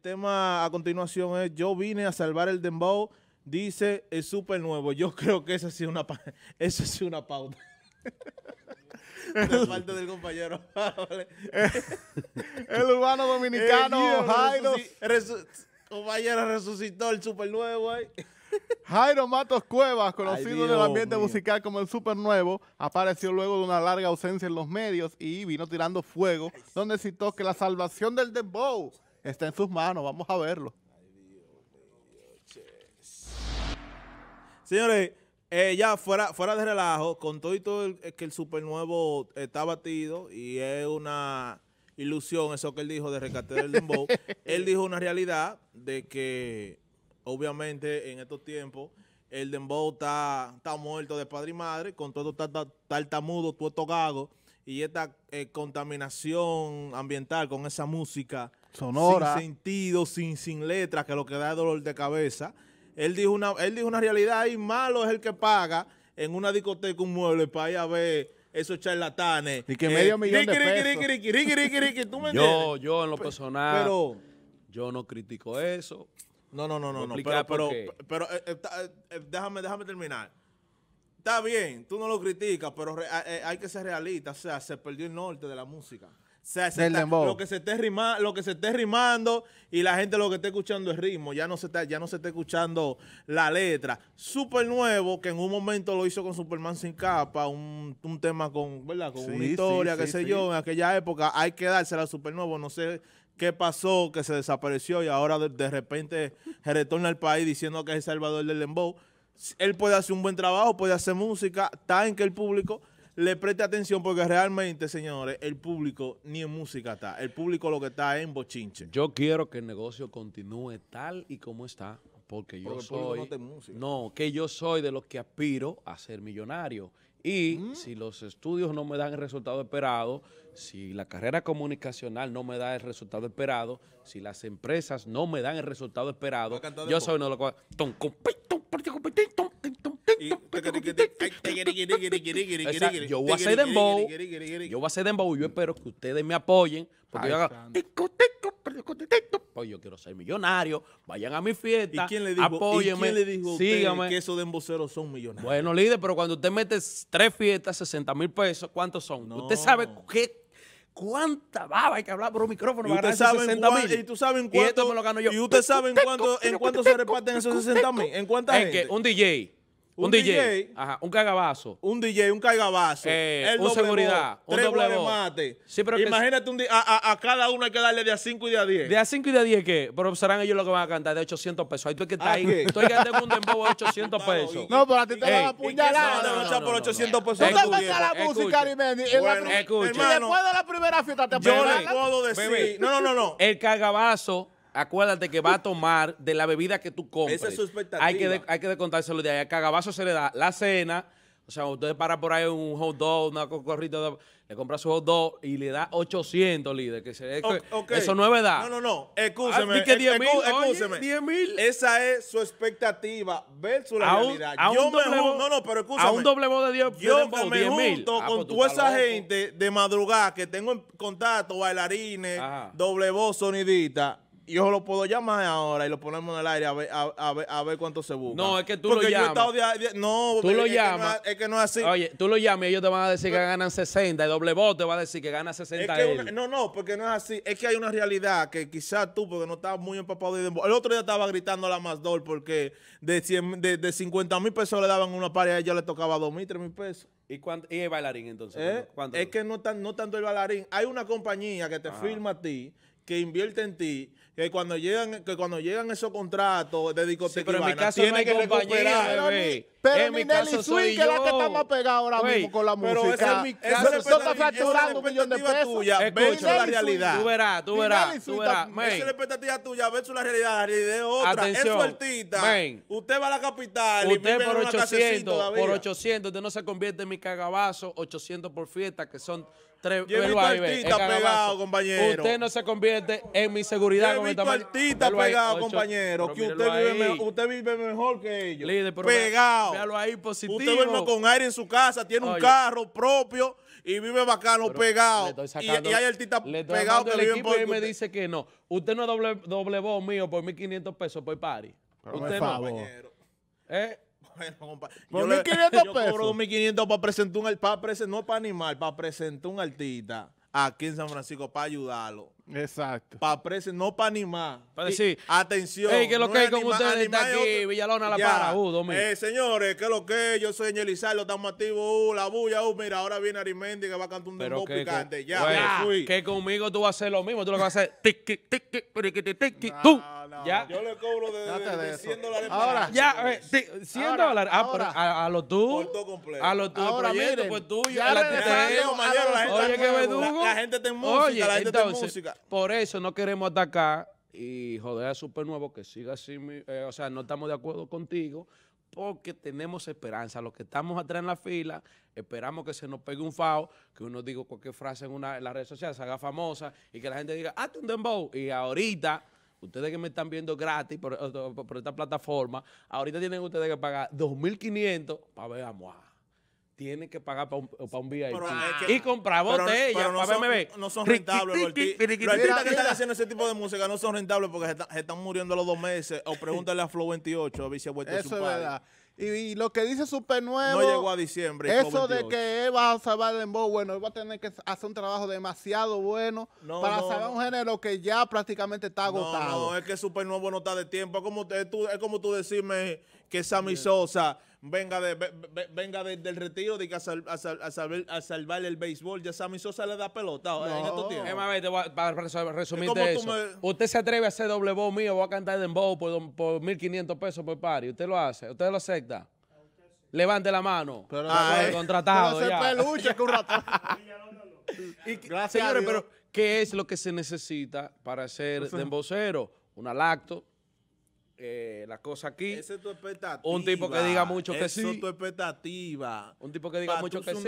tema a continuación es Yo vine a salvar el dembow, dice el Super nuevo. Yo creo que esa es una, eso es una pauta. de parte del compañero. el urbano dominicano, Jairo. compañero, resucitó el super nuevo. Jairo Matos Cuevas, conocido en el ambiente musical como el Super Nuevo, apareció luego de una larga ausencia en los medios y vino tirando fuego, donde citó que la salvación del dembow Está en sus manos, vamos a verlo. Señores, eh, ya fuera, fuera de relajo, con todo y todo eh, que el supernuevo eh, está batido y es una ilusión eso que él dijo de rescate del dembow, él dijo una realidad de que obviamente en estos tiempos el dembow está, muerto de padre y madre, con todo está tartamudo, esto gago y esta contaminación ambiental con esa música sonora. Sin sentido, sin, sin letras que lo que da dolor de cabeza. Él dijo una, él dijo una realidad y malo es el que paga en una discoteca un mueble para ir a ver esos charlatanes. Y que medio eh, millón de yo, yo en lo personal, yo no critico eso. No, no, no, no, no pero, eh, eh, déjame, déjame terminar. Está bien, tú no lo criticas, pero hay que ser realista. O sea, se perdió el norte de la música lo que se esté rimando, lo que se rimando y la gente lo que está escuchando es ritmo, ya no se está, ya no se está escuchando la letra. Super nuevo, que en un momento lo hizo con Superman sin capa, un, tema con, una historia, qué sé yo, en aquella época hay que dársela a super nuevo, no sé qué pasó, que se desapareció y ahora de, repente se retorna al país diciendo que es el salvador del Lembow. Él puede hacer un buen trabajo, puede hacer música, está en que el público le preste atención porque realmente, señores, el público ni en música está. El público lo que está es en bochinche. Yo quiero que el negocio continúe tal y como está. Porque yo soy. No, que yo soy de los que aspiro a ser millonario. Y mm. si los estudios no me dan el resultado esperado, si la carrera comunicacional no me da el resultado esperado, si las empresas no me dan el resultado esperado, yo soy uno de los que... Yo voy a ser dembow. Yo voy a ser dembow yo espero que ustedes me apoyen. Porque yo pues yo quiero ser millonario. Vayan a mi fiesta. ¿Y quién le dijo, quién le dijo síganme. que esos demboceros son millonarios? Bueno, líder, pero cuando usted mete tres fiestas, 60 mil pesos, ¿cuántos son? Usted sabe qué cuánta baba hay que hablar por un micrófono. Y usted sabe 60 mil. Y tú sabes cuánto. Y, usted sabe en cuánto, se reparten esos 60 mil. ¿En cuánta gente? que un DJ. Un, DJ, ajá, un cagabazo. Un DJ, un cagabazo. Eh, un seguridad, un doble mate. Imagínate, un a, a, cada uno hay que darle de a 5 y de a 10. ¿De a 5 y de a 10 qué? Pero serán ellos los que van a cantar de 800 pesos. Ahí tú que estás ahí. Tú que un dembow de 800 pesos. No, pero a ti te van a apuñalar. No, no, no, por 800 pesos. No te metes a la música, Arimendi. Escucha. Y después de la primera fiesta te Yo le puedo decir. No, no, no, no. El cagabazo acuérdate que va a tomar de la bebida que tú compres. Esa es su expectativa. Hay que, de, descontárselo de ahí. A cagabazo se le da la cena. O sea, usted para por ahí un hot dog, una cocorrita, le compra su hot dog y le da 800, líderes. Que Eso no es verdad. No, no, no. Excúseme. Ah, que 10 mil. Esa es su expectativa versus la realidad. a yo un me junto, no, no, pero excúseme. A un doble de 10 Yo me junto ah, con pues toda esa gente de madrugada que tengo en contacto, bailarines, doble voz, sonidita yo lo puedo llamar ahora y lo ponemos en el aire a ver, cuánto se busca. No, es que tú lo llamas. Yo he estado no, tú lo llamas. es que no es así. Oye, tú lo llamas y ellos te van a decir que ganan 60. El doble voto te va a decir que gana 60. no, no, porque no es así. Es que hay una realidad que quizás tú, porque no estás muy empapado de El otro día estaba gritando a la Mazdol porque de, de, de 50 mil pesos le daban una pared y a ella le tocaba 2 mil, 3 mil pesos. ¿Y, ¿Y el bailarín entonces? Eh, es que no, no tanto el bailarín. Hay una compañía que te firma a ti que invierte en ti, que cuando llegan, que cuando llegan esos contratos de discoteca, sí, pero mi caso tiene que recuperar. pero en mi Nelly Swing, que es la que está más pegada ahora mismo con la pero música. es mi Eso está facturando un millón de pesos. Tuya, Escucha, la realidad. Tú verás, tú verás. Tú verás esa es la expectativa tuya la realidad. La realidad es otra. Atención, es suertita. Usted va a la capital usted y por 800, Por 800, usted no se convierte en mi cagabazo. 800 por fiesta, que son yo he visto artistas pegados, compañero. Usted no se convierte en mi seguridad. Yo he visto artistas pegados, compañero. Que usted vive, mejor, que ellos. Líder, pero pegado. ahí positivo. Usted duerme con aire en su casa, tiene un carro propio y vive bacano, pegado. y, hay artistas pegados que viven por... Y me dice que no. Usted no doble, doble mío por 1.500 pesos por party. usted no, ¿Eh? Bueno, compadre. Yo, le, yo cobro 2.500 para presentar un artista, no para animar, para presentar un artista aquí en San Francisco para ayudarlo. Exacto. Para presen, no para animar. Para decir, atención. Hey, que lo que hay con ustedes De aquí, Villalona la para, uh, Eh, señores, que lo que yo soy Ñelizarlo, estamos activos, uh, la bulla, uh, mira, ahora viene Arimendi que va a cantar un dembow picante. ya, fui. Que conmigo tú vas a hacer lo mismo, tú lo que vas a hacer, tic, tic, tic, tic, tic, tú. ya. Yo le cobro de, de, de 100 dólares. Ahora, ya, 100 eh, dólares. Ah, pero a, lo tú. A lo tú, Ahora proyecto Pues tuyo. la gente Oye, que verdugo. La gente está música, la gente está música. Por eso no queremos atacar y joder a Supernuevo que siga así. Eh, o sea, no estamos de acuerdo contigo porque tenemos esperanza. Los que estamos atrás en la fila, esperamos que se nos pegue un fao, que uno diga cualquier frase en, una, en las redes sociales, se haga famosa y que la gente diga, hazte un dembow. Y ahorita, ustedes que me están viendo gratis por, por esta plataforma, ahorita tienen ustedes que pagar 2.500 para ver a Moa tiene que pagar para un, para un VIP. y comprar botellas no, No son rentables los artistas. que están haciendo ese tipo de música no son rentables porque se, están muriendo a los dos meses. O pregúntale a Flow 28 a ver si ha vuelto Eso su es verdad. Y, lo que dice Super Nuevo. No llegó a diciembre. Eso de que él va a salvar el voz, bueno, él va a tener que hacer un trabajo demasiado bueno para salvar un género que ya prácticamente está agotado. No, es que Super Nuevo no está de tiempo. Es como, tú, es como tú decirme que Sammy Sosa venga, de, venga del retiro de que a, salvar, el béisbol. Ya Sammy Sosa le da pelota eh, en estos tiempos. eso. Usted se atreve a hacer doble bow mío, voy a cantar dembow por, por 1.500 pesos por pari. Usted lo hace, usted lo acepta. Levante la mano. Pero, contratado un Gracias, señores, pero ¿qué es lo que se necesita para ser pues, dembocero? Una lacto, eh, la cosa aquí. tu Un tipo que diga mucho que sí. Esa es tu expectativa. Un tipo que diga mucho que sí. un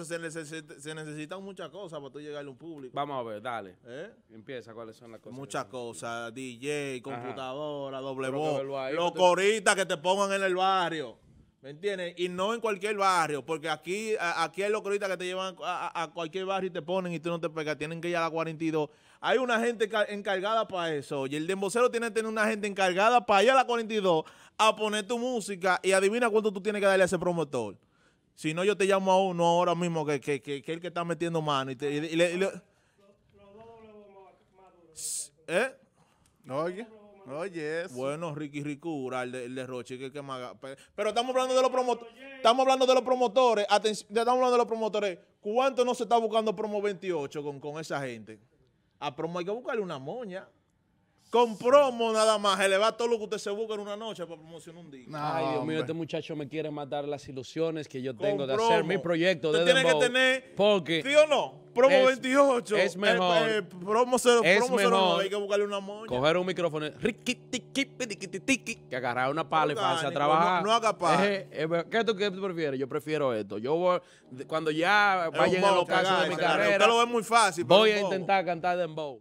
Se, necesita, se, necesitan muchas cosas para tú llegarle a un público. Vamos a ver, dale. ¿Eh? Empieza, ¿cuáles son las cosas? Muchas cosas. DJ, computadora, doble voz. locorita que te pongan en el barrio. ¿Me entiendes? Y no en cualquier barrio, porque aquí, aquí hay ahorita que te llevan a, cualquier barrio y te ponen y tú no te pegas, tienen que ir a la 42. Hay una gente encargada para eso. Y el dembocero tiene que tener una gente encargada para ir a la 42 a poner tu música y adivina cuánto tú tienes que darle a ese promotor. Si no, yo te llamo a uno ahora mismo que, que, que, que el que está metiendo mano. Y ¿Eh? ¿No oye? oye Bueno, Ricky Ricura, el de, Roche, que, que Pero estamos hablando de los promotores. Estamos hablando de los promotores. Atención, estamos hablando de los promotores. ¿Cuánto no se está buscando promo 28 con, con esa gente? A promo hay que buscarle una moña. Con promo nada más, elevar todo lo que usted se busca en una noche para promocionar un día. Ay, Dios mío, este muchacho me quiere matar las ilusiones que yo tengo de hacer mi proyecto de tiene que tener, porque ¿sí o no? Promo 28. Es eh, mejor. Eh, promo 0, promo hay que buscarle una moña. Coger un micrófono, que agarrar una pala y pasar a trabajar. No, haga pala. ¿Qué es ¿Qué tú, qué tú prefieres? Yo prefiero esto. Yo voy, cuando ya vaya a los casos de mi carrera, lo muy fácil, voy a intentar cantar dembow.